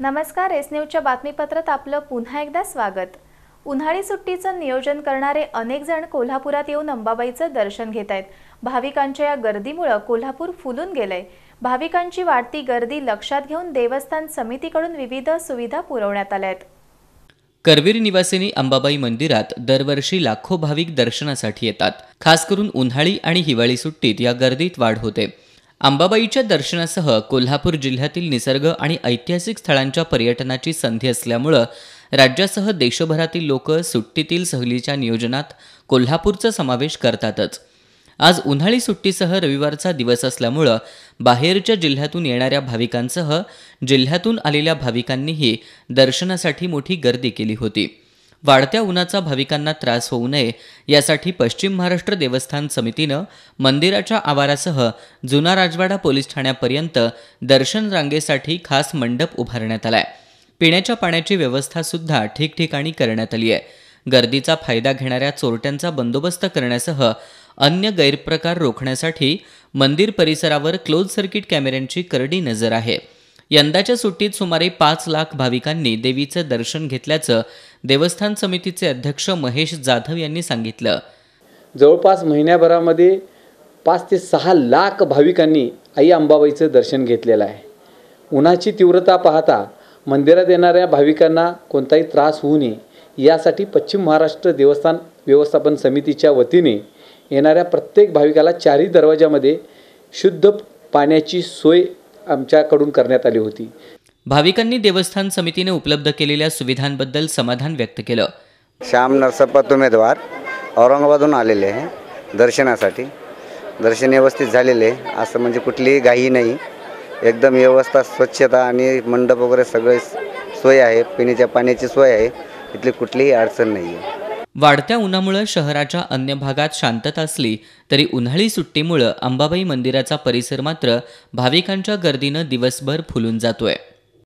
नमस्कार एस न्यूजच्या बातमीपत्रात आपलं पुन्हा एकदा स्वागत उन्हाळी सुट्टीचं नियोजन करणारे अनेक जण कोल्हापुरात येऊन अंबाबाईचं दर्शन घेत आहेत भाविकांच्या या गर्दीमुळं कोल्हापूर फुलून गेलंय भाविकांची वाढती गर्दी लक्षात घेऊन देवस्थान समितीकडून विविध सुविधा पुरवण्यात आल्या आहेत करवीर निवासिनी अंबाबाई मंदिरात दरवर्षी लाखो भाविक दर्शनासाठी येतात खास करून उन्हाळी आणि हिवाळी सुट्टीत या गर्दीत वाढ होते अंबाबाईच्या दर्शनासह कोल्हापूर जिल्ह्यातील निसर्ग आणि ऐतिहासिक स्थळांच्या पर्यटनाची संधी असल्यामुळं राज्यासह देशभरातील लोक सुट्टीतील सहलीच्या नियोजनात कोल्हापूरचा समावेश करतातच आज उन्हाळी सुट्टीसह रविवारचा दिवस असल्यामुळं बाहेरच्या जिल्ह्यातून येणाऱ्या भाविकांसह जिल्ह्यातून आलेल्या भाविकांनीही दर्शनासाठी मोठी गर्दी केली होती वाढत्या उन्हाचा भाविकांना त्रास होऊ नये यासाठी पश्चिम महाराष्ट्र देवस्थान समितीनं मंदिराच्या आवारासह जुना राजवाडा पोलीस ठाण्यापर्यंत दर्शन रांगेसाठी खास मंडप उभारण्यात आलाय पिण्याच्या पाण्याची व्यवस्था सुद्धा ठिकठिकाणी करण्यात आली आहे गर्दीचा फायदा घेणाऱ्या चोरट्यांचा बंदोबस्त करण्यासह अन्य गैरप्रकार रोखण्यासाठी मंदिर परिसरावर क्लोज सर्किट कॅमेऱ्यांची करडी नजर आहे यंदाच्या सुट्टीत सुमारे पाच लाख भाविकांनी देवीचं दर्शन घेतल्याचं देवस्थान समितीचे अध्यक्ष महेश जाधव यांनी सांगितलं जवळपास महिन्याभरामध्ये पाच ते सहा लाख भाविकांनी आई अंबाबाईचं दर्शन घेतलेलं आहे उन्हाची तीव्रता पाहता मंदिरात येणाऱ्या भाविकांना कोणताही त्रास होऊ नये यासाठी पश्चिम महाराष्ट्र देवस्थान व्यवस्थापन समितीच्या वतीने येणाऱ्या प्रत्येक भाविकाला चारही दरवाजामध्ये शुद्ध पाण्याची सोय आमच्याकडून करण्यात आली होती भाविकांनी देवस्थान समितीने उपलब्ध केलेल्या सुविधांबद्दल समाधान व्यक्त केलं श्याम नरसप्पा उमेदवार औरंगाबादहून आलेले आहे दर्शनासाठी दर्शन व्यवस्थित झालेले आहे असं म्हणजे कुठलीही घाई नाही एकदम व्यवस्था स्वच्छता आणि मंडप वगैरे सगळे सोय आहे पिण्याच्या पाण्याची सोय आहे इथली कुठलीही अडचण नाही आहे वाढत्या उन्हामुळे शहराच्या अन्य भागात शांतता असली तरी उन्हाळी सुट्टीमुळं अंबाबाई मंदिराचा परिसर मात्र भाविकांच्या गर्दीनं दिवसभर फुलून जातोय